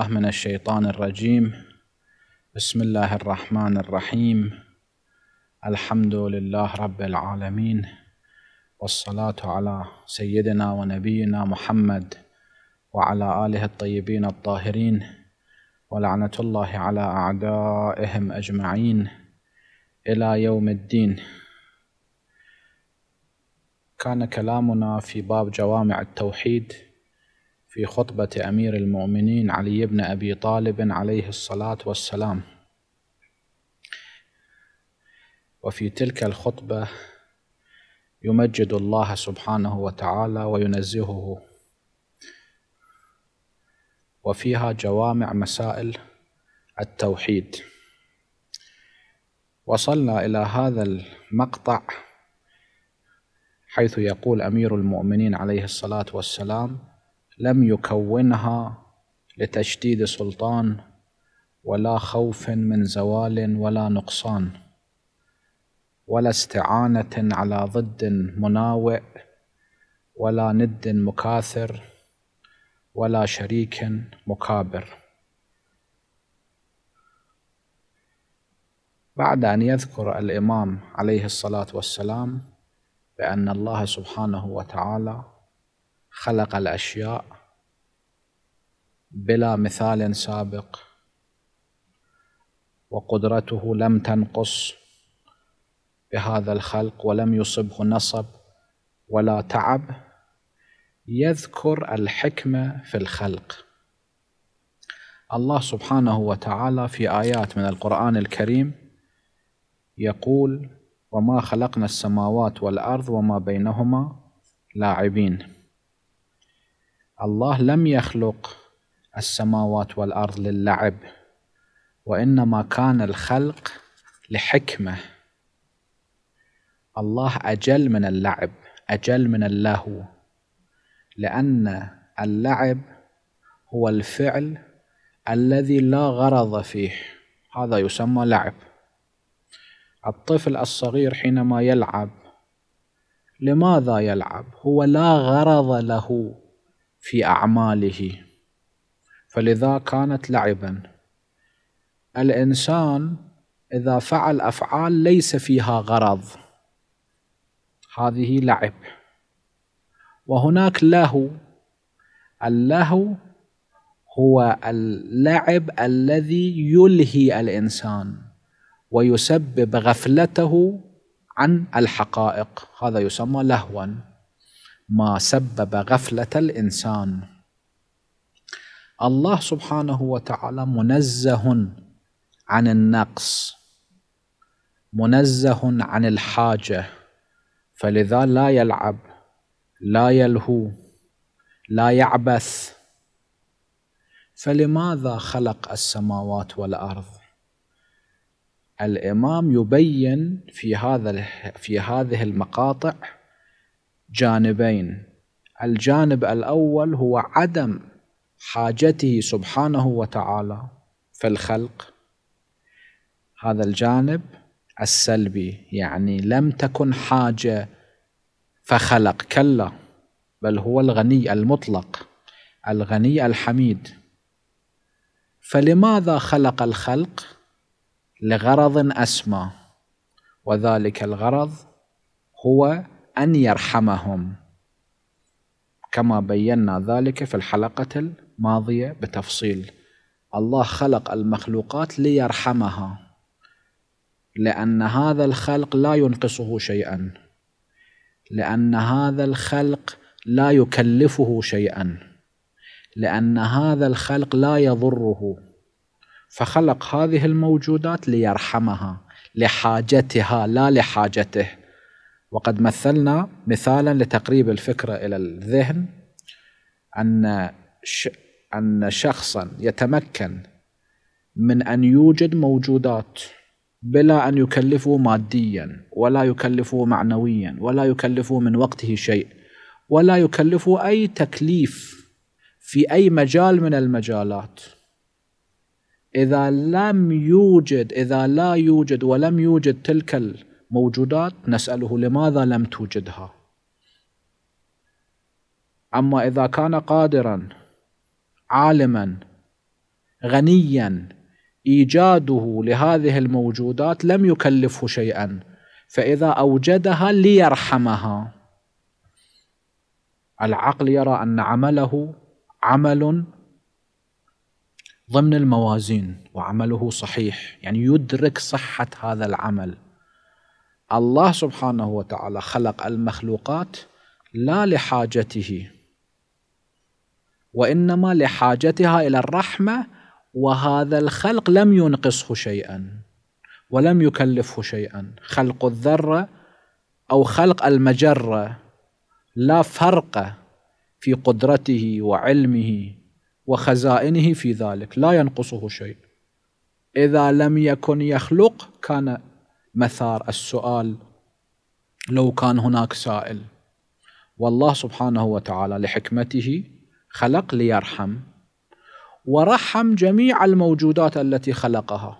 بالله من الشيطان الرجيم بسم الله الرحمن الرحيم الحمد لله رب العالمين والصلاة على سيدنا ونبينا محمد وعلى آله الطيبين الطاهرين ولعنة الله على أعدائهم أجمعين إلى يوم الدين كان كلامنا في باب جوامع التوحيد في خطبة أمير المؤمنين علي بن أبي طالب عليه الصلاة والسلام وفي تلك الخطبة يمجد الله سبحانه وتعالى وينزهه وفيها جوامع مسائل التوحيد وصلنا إلى هذا المقطع حيث يقول أمير المؤمنين عليه الصلاة والسلام لم يكونها لتشديد سلطان ولا خوف من زوال ولا نقصان ولا استعانه على ضد مناوئ ولا ند مكاثر ولا شريك مكابر بعد ان يذكر الامام عليه الصلاه والسلام بان الله سبحانه وتعالى خلق الاشياء بلا مثال سابق وقدرته لم تنقص بهذا الخلق ولم يصبه نصب ولا تعب يذكر الحكمه في الخلق الله سبحانه وتعالى في ايات من القران الكريم يقول وما خلقنا السماوات والارض وما بينهما لاعبين الله لم يخلق السماوات والارض للعب وانما كان الخلق لحكمه الله اجل من اللعب اجل من اللهو لان اللعب هو الفعل الذي لا غرض فيه هذا يسمى لعب الطفل الصغير حينما يلعب لماذا يلعب هو لا غرض له في أعماله فلذا كانت لعبا الإنسان إذا فعل أفعال ليس فيها غرض هذه لعب وهناك لهو اللهو هو اللعب الذي يلهي الإنسان ويسبب غفلته عن الحقائق هذا يسمى لهوا ما سبب غفلة الإنسان الله سبحانه وتعالى منزه عن النقص منزه عن الحاجة فلذا لا يلعب لا يلهو لا يعبث فلماذا خلق السماوات والأرض الإمام يبين في هذا في هذه المقاطع جانبين الجانب الاول هو عدم حاجته سبحانه وتعالى في الخلق هذا الجانب السلبي يعني لم تكن حاجه فخلق كلا بل هو الغني المطلق الغني الحميد فلماذا خلق الخلق لغرض اسمى وذلك الغرض هو أن يرحمهم كما بينا ذلك في الحلقة الماضية بتفصيل الله خلق المخلوقات ليرحمها لأن هذا الخلق لا ينقصه شيئا لأن هذا الخلق لا يكلفه شيئا لأن هذا الخلق لا يضره فخلق هذه الموجودات ليرحمها لحاجتها لا لحاجته وقد مثلنا مثالا لتقريب الفكرة إلى الذهن أن أن شخصا يتمكن من أن يوجد موجودات بلا أن يكلفه ماديا ولا يكلفه معنويا ولا يكلفه من وقته شيء ولا يكلفه أي تكليف في أي مجال من المجالات إذا لم يوجد إذا لا يوجد ولم يوجد تلك موجودات نسأله لماذا لم توجدها أما إذا كان قادرا عالما غنيا إيجاده لهذه الموجودات لم يكلفه شيئا فإذا أوجدها ليرحمها العقل يرى أن عمله عمل ضمن الموازين وعمله صحيح يعني يدرك صحة هذا العمل الله سبحانه وتعالى خلق المخلوقات لا لحاجته وانما لحاجتها الى الرحمه وهذا الخلق لم ينقصه شيئا ولم يكلفه شيئا خلق الذره او خلق المجره لا فرق في قدرته وعلمه وخزائنه في ذلك لا ينقصه شيء اذا لم يكن يخلق كان مثار السؤال لو كان هناك سائل والله سبحانه وتعالى لحكمته خلق ليرحم ورحم جميع الموجودات التي خلقها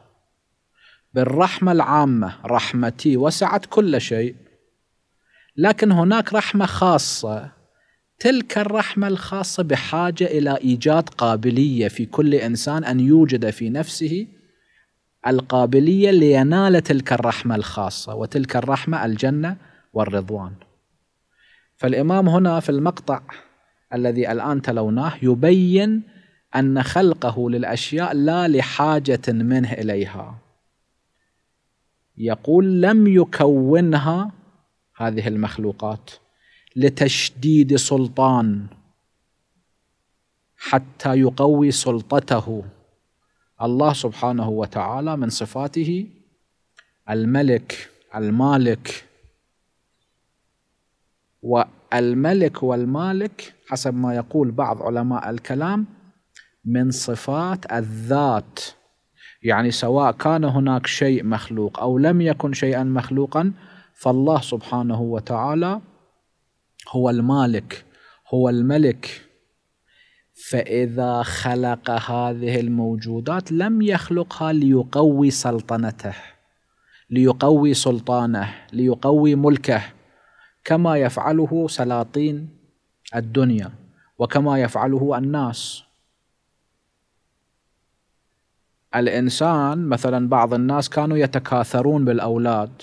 بالرحمة العامة رحمتي وسعت كل شيء لكن هناك رحمة خاصة تلك الرحمة الخاصة بحاجة إلى إيجاد قابلية في كل إنسان أن يوجد في نفسه القابلية لينال تلك الرحمة الخاصة وتلك الرحمة الجنة والرضوان فالإمام هنا في المقطع الذي الآن تلوناه يبين أن خلقه للأشياء لا لحاجة منه إليها يقول لم يكونها هذه المخلوقات لتشديد سلطان حتى يقوي سلطته الله سبحانه وتعالى من صفاته الملك المالك والملك والمالك حسب ما يقول بعض علماء الكلام من صفات الذات يعني سواء كان هناك شيء مخلوق او لم يكن شيئا مخلوقا فالله سبحانه وتعالى هو المالك هو الملك فإذا خلق هذه الموجودات لم يخلقها ليقوي سلطنته ليقوي سلطانه ليقوي ملكه كما يفعله سلاطين الدنيا وكما يفعله الناس الإنسان مثلا بعض الناس كانوا يتكاثرون بالأولاد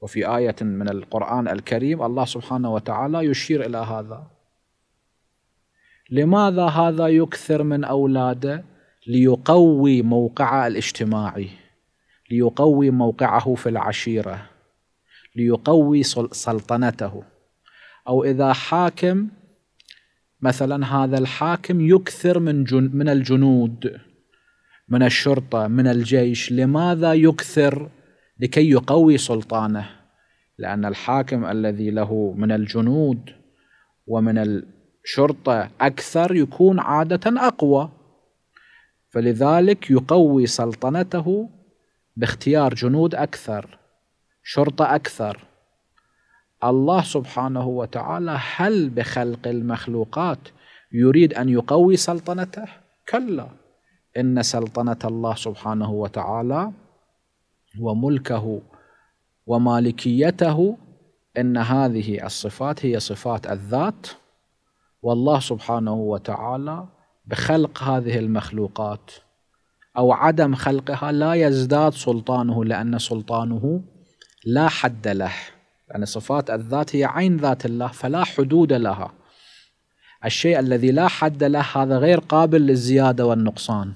وفي آية من القرآن الكريم الله سبحانه وتعالى يشير إلى هذا لماذا هذا يكثر من اولاده ليقوي موقعه الاجتماعي ليقوي موقعه في العشيره ليقوي سلطنته او اذا حاكم مثلا هذا الحاكم يكثر من جن من الجنود من الشرطه من الجيش لماذا يكثر لكي يقوي سلطانه لان الحاكم الذي له من الجنود ومن شرطة أكثر يكون عادة أقوى فلذلك يقوي سلطنته باختيار جنود أكثر شرطة أكثر الله سبحانه وتعالى هل بخلق المخلوقات يريد أن يقوي سلطنته؟ كلا إن سلطنة الله سبحانه وتعالى وملكه ومالكيته إن هذه الصفات هي صفات الذات والله سبحانه وتعالى بخلق هذه المخلوقات او عدم خلقها لا يزداد سلطانه لان سلطانه لا حد له لان يعني صفات الذات هي عين ذات الله فلا حدود لها الشيء الذي لا حد له هذا غير قابل للزياده والنقصان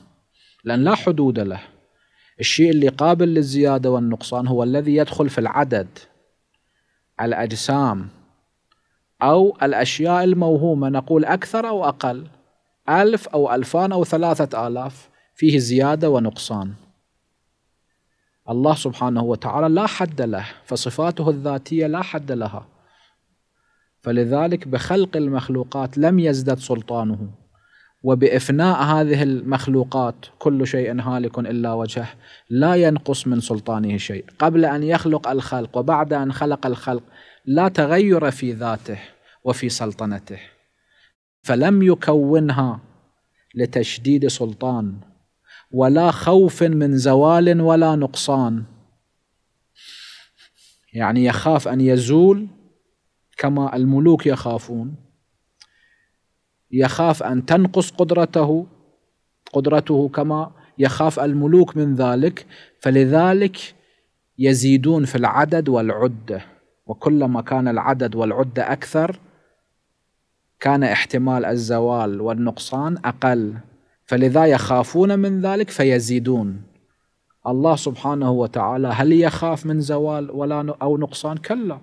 لان لا حدود له الشيء اللي قابل للزياده والنقصان هو الذي يدخل في العدد الاجسام أو الأشياء الموهومة نقول أكثر أو أقل ألف أو ألفان أو ثلاثة آلاف فيه زيادة ونقصان الله سبحانه وتعالى لا حد له فصفاته الذاتية لا حد لها فلذلك بخلق المخلوقات لم يزدد سلطانه وبإفناء هذه المخلوقات كل شيء هالك إلا وجهه لا ينقص من سلطانه شيء قبل أن يخلق الخلق وبعد أن خلق الخلق لا تغير في ذاته وفي سلطنته فلم يكونها لتشديد سلطان ولا خوف من زوال ولا نقصان يعني يخاف ان يزول كما الملوك يخافون يخاف ان تنقص قدرته قدرته كما يخاف الملوك من ذلك فلذلك يزيدون في العدد والعده وكلما كان العدد والعدة أكثر كان احتمال الزوال والنقصان أقل فلذا يخافون من ذلك فيزيدون الله سبحانه وتعالى هل يخاف من زوال ولا أو نقصان كلا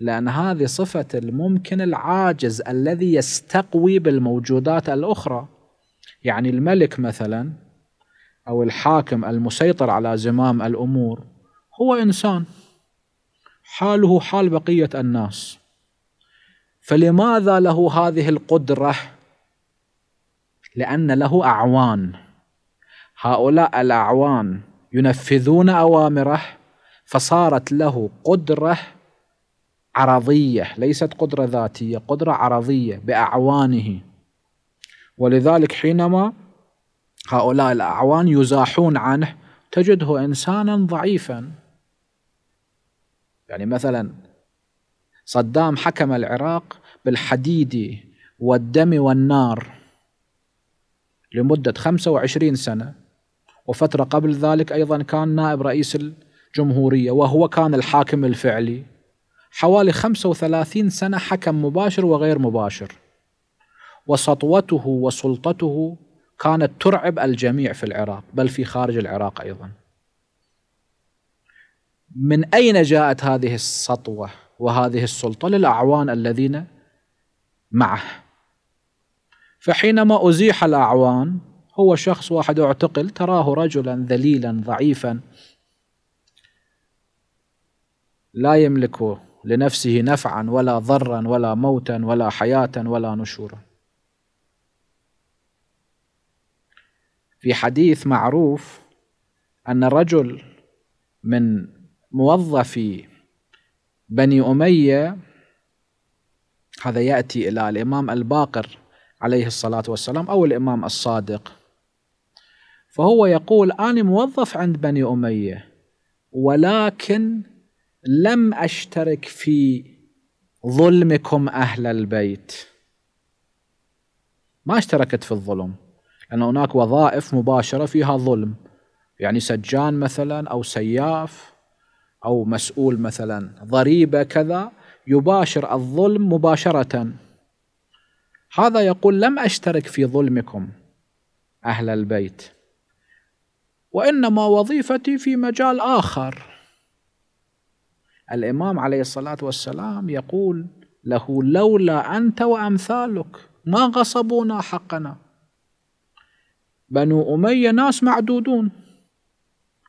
لأن هذه صفة الممكن العاجز الذي يستقوي بالموجودات الأخرى يعني الملك مثلا أو الحاكم المسيطر على زمام الأمور هو إنسان حاله حال بقيه الناس فلماذا له هذه القدره لان له اعوان هؤلاء الاعوان ينفذون اوامره فصارت له قدره عرضيه ليست قدره ذاتيه قدره عرضيه باعوانه ولذلك حينما هؤلاء الاعوان يزاحون عنه تجده انسانا ضعيفا يعني مثلا صدام حكم العراق بالحديد والدم والنار لمدة 25 سنة وفترة قبل ذلك أيضا كان نائب رئيس الجمهورية وهو كان الحاكم الفعلي حوالي 35 سنة حكم مباشر وغير مباشر وسطوته وسلطته كانت ترعب الجميع في العراق بل في خارج العراق أيضا من اين جاءت هذه السطوه وهذه السلطه للاعوان الذين معه فحينما ازيح الاعوان هو شخص واحد اعتقل تراه رجلا ذليلا ضعيفا لا يملك لنفسه نفعا ولا ضرا ولا موتا ولا حياه ولا نشورا في حديث معروف ان رجل من موظفي بني أمية هذا يأتي إلى الإمام الباقر عليه الصلاة والسلام أو الإمام الصادق فهو يقول أنا موظف عند بني أمية ولكن لم أشترك في ظلمكم أهل البيت ما اشتركت في الظلم لأن هناك وظائف مباشرة فيها ظلم يعني سجان مثلا أو سياف أو مسؤول مثلا ضريبة كذا يباشر الظلم مباشرة هذا يقول لم أشترك في ظلمكم أهل البيت وإنما وظيفتي في مجال آخر الإمام عليه الصلاة والسلام يقول له لولا أنت وأمثالك ما غصبونا حقنا بنو أمية ناس معدودون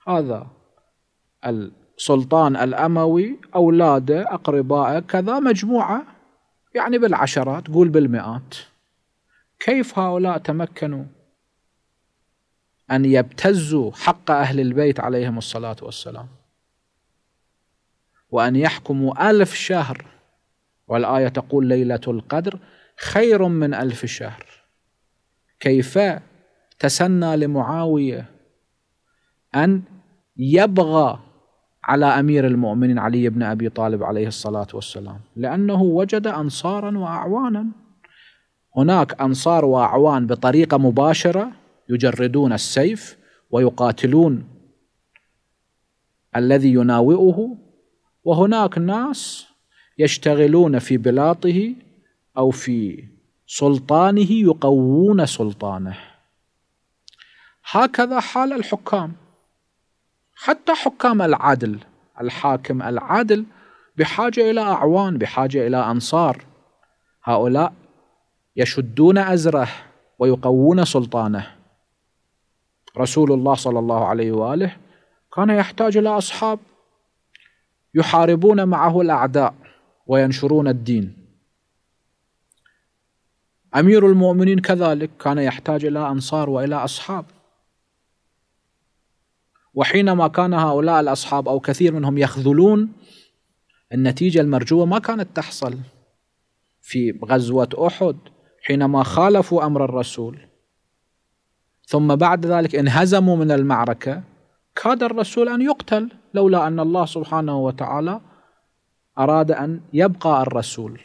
هذا سلطان الأموي أولاده أقربائه كذا مجموعة يعني بالعشرات قول بالمئات كيف هؤلاء تمكنوا أن يبتزوا حق أهل البيت عليهم الصلاة والسلام وأن يحكموا ألف شهر والآية تقول ليلة القدر خير من ألف شهر كيف تسنى لمعاوية أن يبغى على امير المؤمنين علي بن ابي طالب عليه الصلاه والسلام لانه وجد انصارا واعوانا هناك انصار واعوان بطريقه مباشره يجردون السيف ويقاتلون الذي يناوئه وهناك ناس يشتغلون في بلاطه او في سلطانه يقوون سلطانه هكذا حال الحكام حتى حكام العدل الحاكم العادل بحاجة إلى أعوان بحاجة إلى أنصار هؤلاء يشدون أزره ويقوون سلطانه رسول الله صلى الله عليه وآله كان يحتاج إلى أصحاب يحاربون معه الأعداء وينشرون الدين أمير المؤمنين كذلك كان يحتاج إلى أنصار وإلى أصحاب وحينما كان هؤلاء الأصحاب أو كثير منهم يخذلون النتيجة المرجوة ما كانت تحصل في غزوة أحد حينما خالفوا أمر الرسول ثم بعد ذلك انهزموا من المعركة كاد الرسول أن يقتل لولا أن الله سبحانه وتعالى أراد أن يبقى الرسول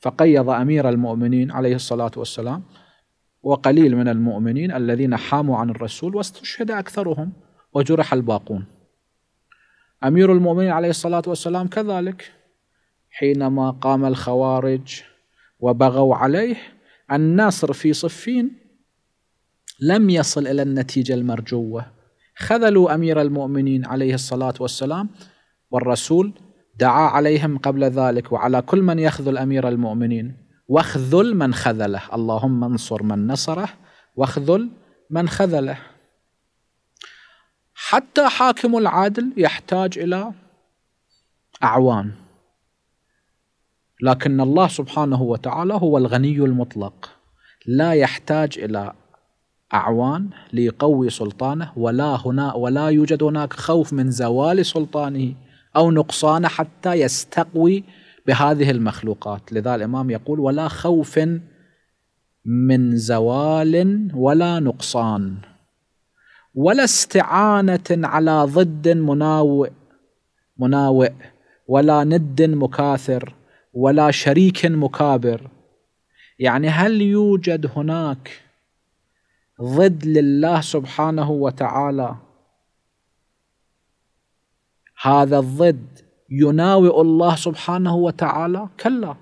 فقيض أمير المؤمنين عليه الصلاة والسلام وقليل من المؤمنين الذين حاموا عن الرسول واستشهد أكثرهم وجرح الباقون أمير المؤمنين عليه الصلاة والسلام كذلك حينما قام الخوارج وبغوا عليه النصر في صفين لم يصل إلى النتيجة المرجوة خذلوا أمير المؤمنين عليه الصلاة والسلام والرسول دعا عليهم قبل ذلك وعلى كل من يخذل أمير المؤمنين واخذل من خذله اللهم انصر من نصره واخذل من خذله حتى حاكم العدل يحتاج إلى أعوان لكن الله سبحانه وتعالى هو الغني المطلق لا يحتاج إلى أعوان ليقوي سلطانه ولا هنا ولا يوجد هناك خوف من زوال سلطانه أو نقصانه حتى يستقوي بهذه المخلوقات لذا الإمام يقول ولا خوف من زوال ولا نقصان ولا استعانة على ضد مناوئ مناوئ ولا ند مكاثر ولا شريك مكابر يعني هل يوجد هناك ضد لله سبحانه وتعالى هذا الضد يناوئ الله سبحانه وتعالى كلا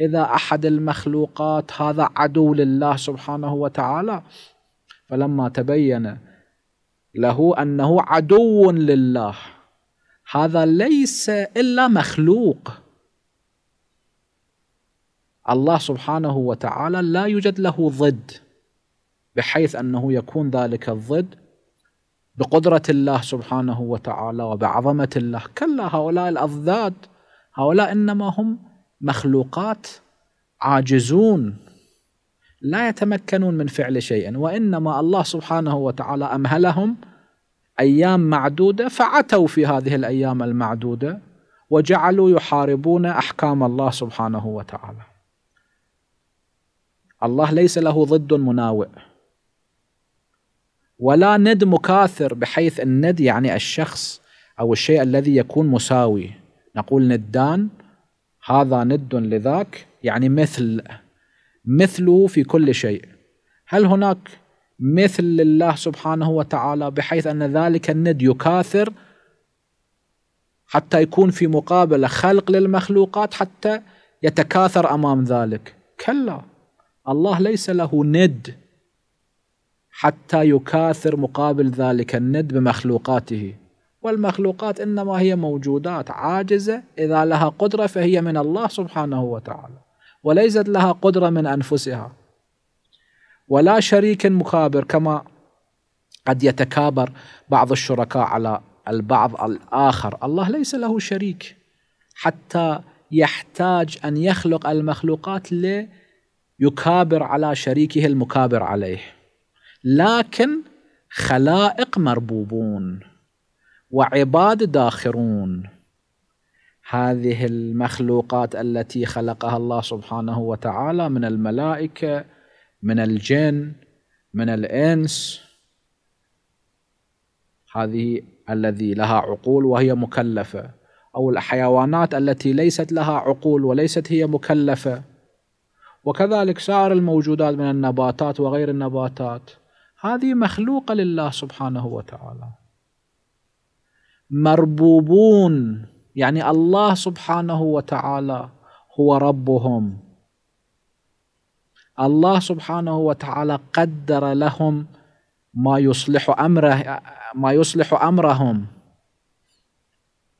إذا أحد المخلوقات هذا عدو لله سبحانه وتعالى فلما تبين له أنه عدو لله هذا ليس إلا مخلوق الله سبحانه وتعالى لا يوجد له ضد بحيث أنه يكون ذلك الضد بقدرة الله سبحانه وتعالى وبعظمة الله كلا هؤلاء الأضداد هؤلاء إنما هم مخلوقات عاجزون لا يتمكنون من فعل شيئا وانما الله سبحانه وتعالى امهلهم ايام معدوده فعتوا في هذه الايام المعدوده وجعلوا يحاربون احكام الله سبحانه وتعالى. الله ليس له ضد مناوئ ولا ند مكاثر بحيث الند يعني الشخص او الشيء الذي يكون مساوي نقول ندان هذا ند لذاك يعني مثل مثله في كل شيء هل هناك مثل لله سبحانه وتعالى بحيث أن ذلك الند يكاثر حتى يكون في مقابله خلق للمخلوقات حتى يتكاثر امام ذلك كلا الله ليس له ند حتى يكاثر مقابل ذلك الند بمخلوقاته والمخلوقات انما هي موجودات عاجزه اذا لها قدره فهي من الله سبحانه وتعالى وليست لها قدرة من أنفسها ولا شريك مخابر كما قد يتكابر بعض الشركاء على البعض الآخر الله ليس له شريك حتى يحتاج أن يخلق المخلوقات ليكابر على شريكه المكابر عليه لكن خلائق مربوبون وعباد داخرون هذه المخلوقات التي خلقها الله سبحانه وتعالى من الملائكه من الجن من الانس هذه الذي لها عقول وهي مكلفه او الحيوانات التي ليست لها عقول وليست هي مكلفه وكذلك سائر الموجودات من النباتات وغير النباتات هذه مخلوقه لله سبحانه وتعالى مربوبون يعني الله سبحانه وتعالى هو ربهم الله سبحانه وتعالى قدر لهم ما يصلح امره ما يصلح امرهم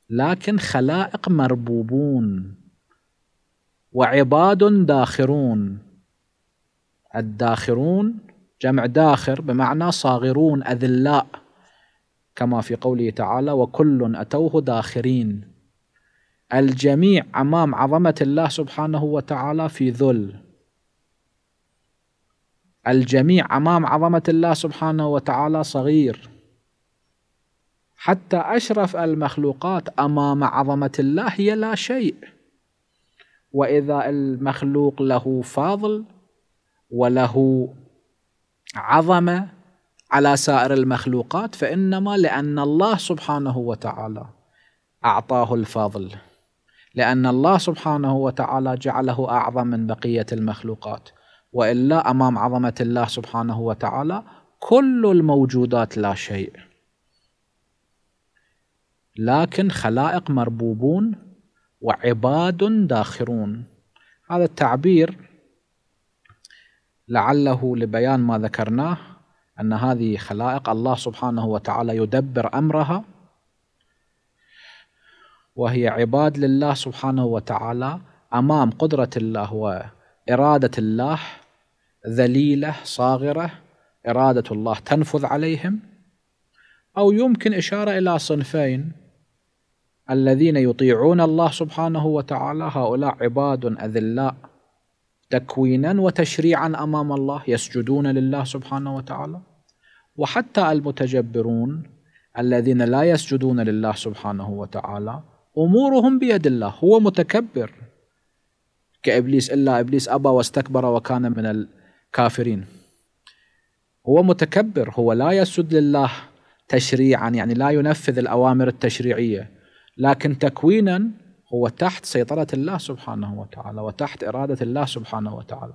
لكن خلائق مربوبون وعباد داخرون الداخرون جمع داخر بمعنى صاغرون اذلاء كما في قوله تعالى وكل اتوه داخرين الجميع امام عظمه الله سبحانه وتعالى في ذل الجميع امام عظمه الله سبحانه وتعالى صغير حتى اشرف المخلوقات امام عظمه الله هي لا شيء واذا المخلوق له فاضل وله عظمه على سائر المخلوقات فانما لان الله سبحانه وتعالى اعطاه الفاضل لأن الله سبحانه وتعالى جعله أعظم من بقية المخلوقات وإلا أمام عظمة الله سبحانه وتعالى كل الموجودات لا شيء لكن خلائق مربوبون وعباد داخرون هذا التعبير لعله لبيان ما ذكرناه أن هذه خلائق الله سبحانه وتعالى يدبر أمرها وهي عباد لله سبحانه وتعالى امام قدره الله واراده الله ذليله صاغره اراده الله تنفذ عليهم او يمكن اشاره الى صنفين الذين يطيعون الله سبحانه وتعالى هؤلاء عباد اذلاء تكوينا وتشريعا امام الله يسجدون لله سبحانه وتعالى وحتى المتجبرون الذين لا يسجدون لله سبحانه وتعالى أمورهم بيد الله هو متكبر كإبليس إلا إبليس أبى واستكبر وكان من الكافرين هو متكبر هو لا يسد لله تشريعا يعني لا ينفذ الأوامر التشريعية لكن تكوينا هو تحت سيطرة الله سبحانه وتعالى وتحت إرادة الله سبحانه وتعالى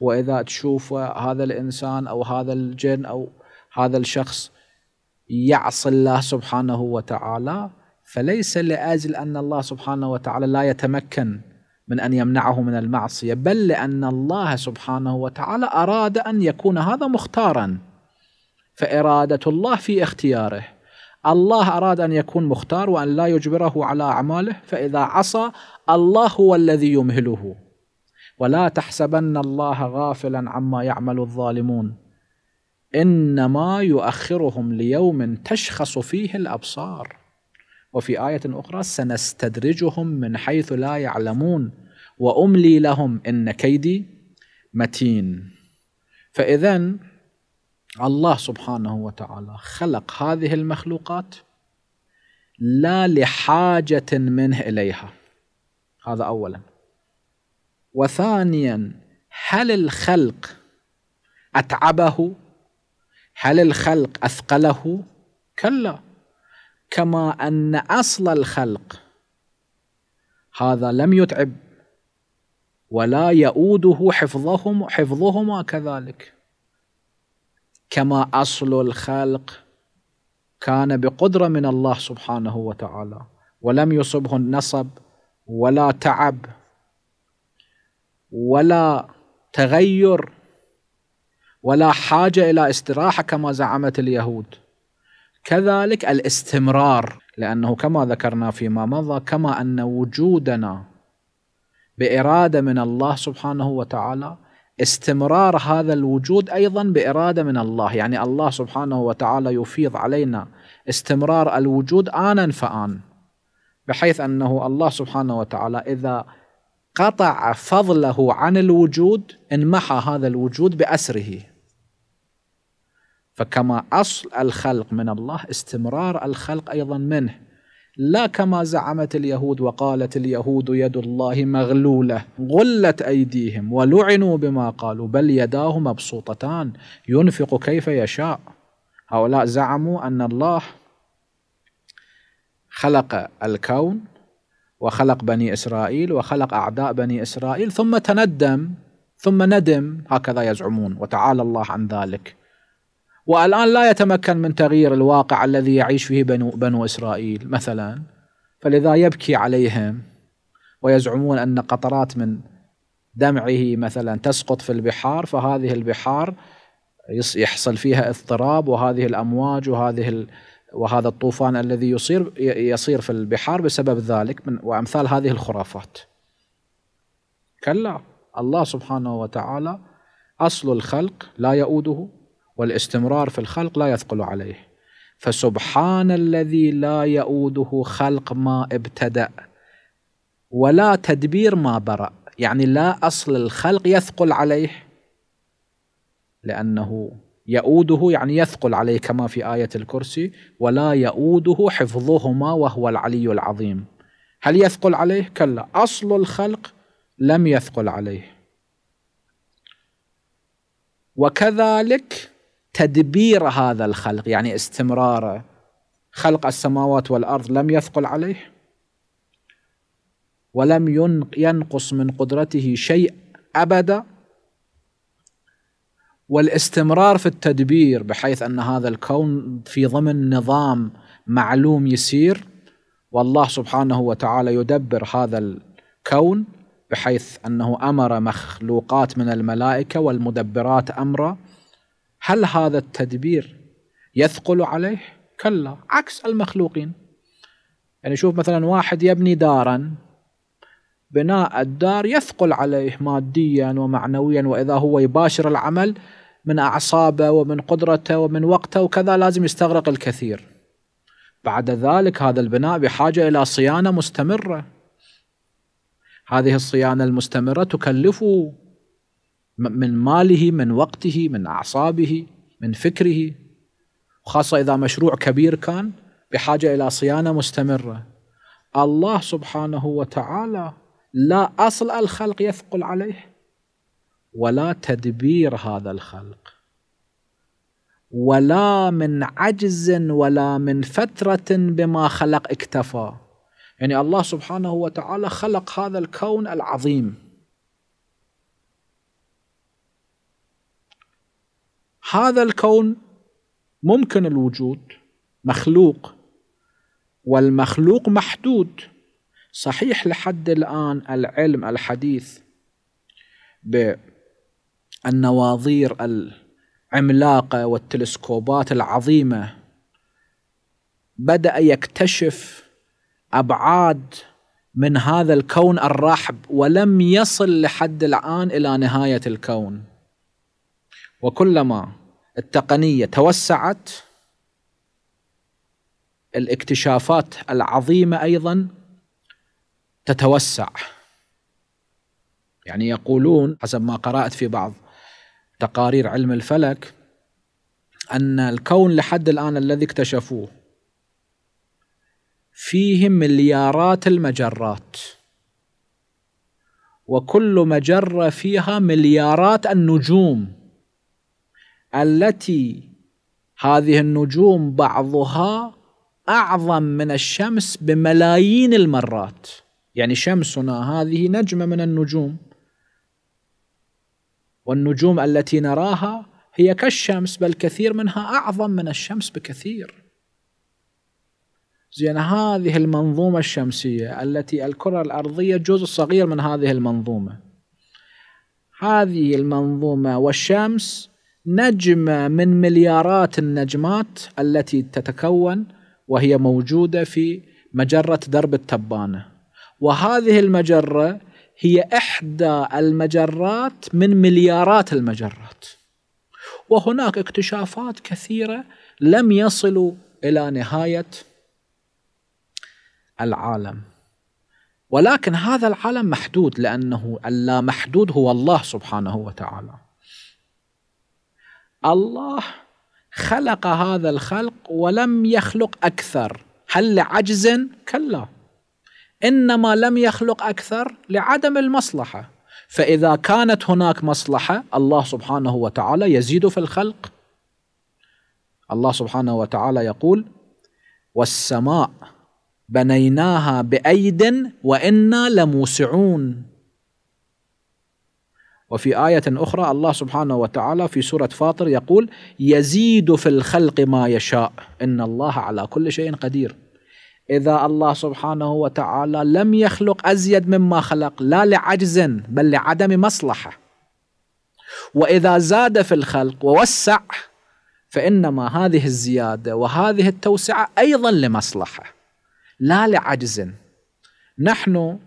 وإذا تشوف هذا الإنسان أو هذا الجن أو هذا الشخص يعصي الله سبحانه وتعالى فليس لاجل ان الله سبحانه وتعالى لا يتمكن من ان يمنعه من المعصيه بل لان الله سبحانه وتعالى اراد ان يكون هذا مختارا فاراده الله في اختياره الله اراد ان يكون مختار وان لا يجبره على اعماله فاذا عصى الله هو الذي يمهله ولا تحسبن الله غافلا عما يعمل الظالمون انما يؤخرهم ليوم تشخص فيه الابصار وفي آية أخرى سنستدرجهم من حيث لا يعلمون وأملي لهم إن كيدي متين فإذا الله سبحانه وتعالى خلق هذه المخلوقات لا لحاجة منه إليها هذا أولا وثانيا هل الخلق أتعبه هل الخلق أثقله كلا كما ان اصل الخلق هذا لم يتعب ولا يؤوده حفظهم حفظهما كذلك كما اصل الخلق كان بقدره من الله سبحانه وتعالى ولم يصبه النصب ولا تعب ولا تغير ولا حاجه الى استراحه كما زعمت اليهود كذلك الاستمرار لانه كما ذكرنا فيما مضى كما ان وجودنا باراده من الله سبحانه وتعالى استمرار هذا الوجود ايضا باراده من الله، يعني الله سبحانه وتعالى يفيض علينا استمرار الوجود آنا فآن بحيث انه الله سبحانه وتعالى اذا قطع فضله عن الوجود انمحى هذا الوجود باسره فكما اصل الخلق من الله استمرار الخلق ايضا منه لا كما زعمت اليهود وقالت اليهود يد الله مغلوله غلت ايديهم ولعنوا بما قالوا بل يداه مبسوطتان ينفق كيف يشاء هؤلاء زعموا ان الله خلق الكون وخلق بني اسرائيل وخلق اعداء بني اسرائيل ثم تندم ثم ندم هكذا يزعمون وتعالى الله عن ذلك والان لا يتمكن من تغيير الواقع الذي يعيش فيه بنو, بنو اسرائيل مثلا فلذا يبكي عليهم ويزعمون ان قطرات من دمعه مثلا تسقط في البحار فهذه البحار يحصل فيها اضطراب وهذه الامواج وهذه وهذا الطوفان الذي يصير يصير في البحار بسبب ذلك من وامثال هذه الخرافات. كلا الله سبحانه وتعالى اصل الخلق لا يؤوده والاستمرار في الخلق لا يثقل عليه فسبحان الذي لا يؤوده خلق ما ابتدأ ولا تدبير ما برأ يعني لا أصل الخلق يثقل عليه لأنه يؤوده يعني يثقل عليه كما في آية الكرسي ولا يؤوده حفظهما وهو العلي العظيم هل يثقل عليه؟ كلا أصل الخلق لم يثقل عليه وكذلك تدبير هذا الخلق يعني استمراره خلق السماوات والارض لم يثقل عليه ولم ينقص من قدرته شيء ابدا والاستمرار في التدبير بحيث ان هذا الكون في ضمن نظام معلوم يسير والله سبحانه وتعالى يدبر هذا الكون بحيث انه امر مخلوقات من الملائكه والمدبرات امره هل هذا التدبير يثقل عليه؟ كلا عكس المخلوقين يعني شوف مثلا واحد يبني دارا بناء الدار يثقل عليه ماديا ومعنويا واذا هو يباشر العمل من اعصابه ومن قدرته ومن وقته وكذا لازم يستغرق الكثير. بعد ذلك هذا البناء بحاجه الى صيانه مستمره. هذه الصيانه المستمره تكلفه من ماله من وقته من أعصابه من فكره خاصة إذا مشروع كبير كان بحاجة إلى صيانة مستمرة الله سبحانه وتعالى لا أصل الخلق يثقل عليه ولا تدبير هذا الخلق ولا من عجز ولا من فترة بما خلق اكتفى يعني الله سبحانه وتعالى خلق هذا الكون العظيم هذا الكون ممكن الوجود مخلوق والمخلوق محدود صحيح لحد الآن العلم الحديث بالنواظير العملاقة والتلسكوبات العظيمة بدأ يكتشف أبعاد من هذا الكون الرحب ولم يصل لحد الآن إلى نهاية الكون وكلما التقنية توسعت الاكتشافات العظيمة أيضا تتوسع يعني يقولون حسب ما قرأت في بعض تقارير علم الفلك أن الكون لحد الآن الذي اكتشفوه فيه مليارات المجرات وكل مجرة فيها مليارات النجوم التي هذه النجوم بعضها اعظم من الشمس بملايين المرات يعني شمسنا هذه نجمه من النجوم والنجوم التي نراها هي كالشمس بل كثير منها اعظم من الشمس بكثير زين هذه المنظومه الشمسيه التي الكره الارضيه جزء صغير من هذه المنظومه هذه المنظومه والشمس نجمه من مليارات النجمات التي تتكون وهي موجوده في مجره درب التبانه وهذه المجره هي احدى المجرات من مليارات المجرات وهناك اكتشافات كثيره لم يصلوا الى نهايه العالم ولكن هذا العالم محدود لانه اللامحدود هو الله سبحانه وتعالى الله خلق هذا الخلق ولم يخلق اكثر هل لعجز كلا انما لم يخلق اكثر لعدم المصلحه فاذا كانت هناك مصلحه الله سبحانه وتعالى يزيد في الخلق الله سبحانه وتعالى يقول والسماء بنيناها بايد وانا لموسعون وفي آية أخرى الله سبحانه وتعالى في سورة فاطر يقول يزيد في الخلق ما يشاء إن الله على كل شيء قدير إذا الله سبحانه وتعالى لم يخلق أزيد مما خلق لا لعجز بل لعدم مصلحة وإذا زاد في الخلق ووسع فإنما هذه الزيادة وهذه التوسعة أيضا لمصلحة لا لعجز نحن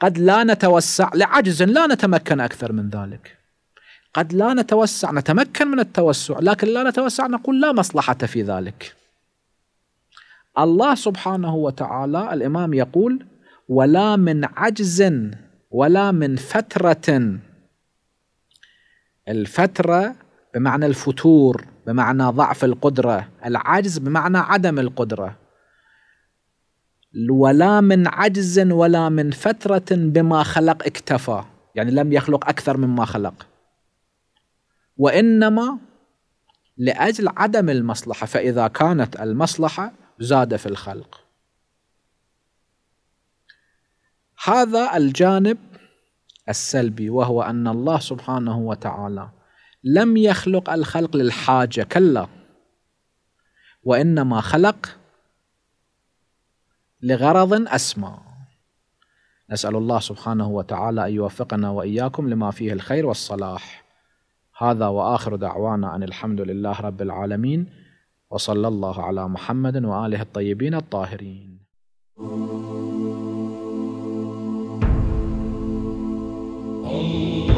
قد لا نتوسع لعجز لا نتمكن أكثر من ذلك قد لا نتوسع نتمكن من التوسع لكن لا نتوسع نقول لا مصلحة في ذلك الله سبحانه وتعالى الإمام يقول ولا من عجز ولا من فترة الفترة بمعنى الفتور بمعنى ضعف القدرة العجز بمعنى عدم القدرة ولا من عجز ولا من فترة بما خلق اكتفى يعني لم يخلق أكثر مما خلق وإنما لأجل عدم المصلحة فإذا كانت المصلحة زاد في الخلق هذا الجانب السلبي وهو أن الله سبحانه وتعالى لم يخلق الخلق للحاجة كلا وإنما خلق لغرض أسمى نسأل الله سبحانه وتعالى أن يوفقنا وإياكم لما فيه الخير والصلاح هذا وآخر دعوانا أن الحمد لله رب العالمين وصلى الله على محمد وآله الطيبين الطاهرين Oh